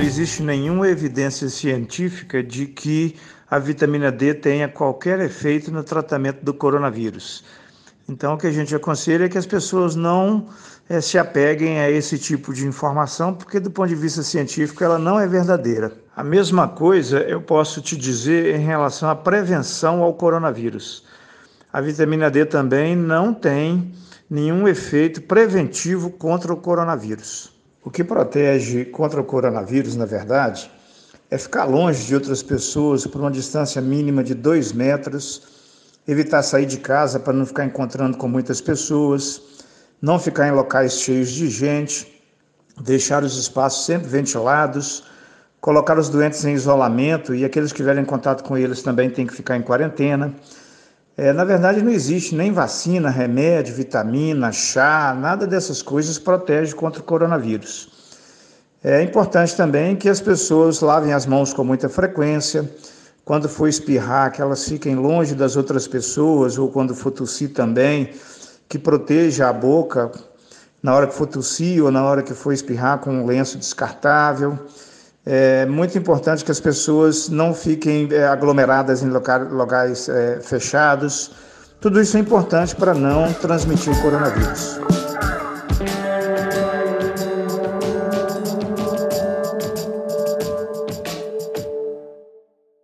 não existe nenhuma evidência científica de que a vitamina D tenha qualquer efeito no tratamento do coronavírus. Então, o que a gente aconselha é que as pessoas não é, se apeguem a esse tipo de informação, porque, do ponto de vista científico, ela não é verdadeira. A mesma coisa eu posso te dizer em relação à prevenção ao coronavírus. A vitamina D também não tem nenhum efeito preventivo contra o coronavírus. O que protege contra o coronavírus, na verdade, é ficar longe de outras pessoas por uma distância mínima de dois metros, evitar sair de casa para não ficar encontrando com muitas pessoas, não ficar em locais cheios de gente, deixar os espaços sempre ventilados, colocar os doentes em isolamento e aqueles que tiverem contato com eles também têm que ficar em quarentena. É, na verdade, não existe nem vacina, remédio, vitamina, chá, nada dessas coisas protege contra o coronavírus. É importante também que as pessoas lavem as mãos com muita frequência. Quando for espirrar, que elas fiquem longe das outras pessoas, ou quando for tossir também, que proteja a boca na hora que for tossir ou na hora que for espirrar com um lenço descartável. É muito importante que as pessoas não fiquem é, aglomeradas em locais é, fechados. Tudo isso é importante para não transmitir o coronavírus.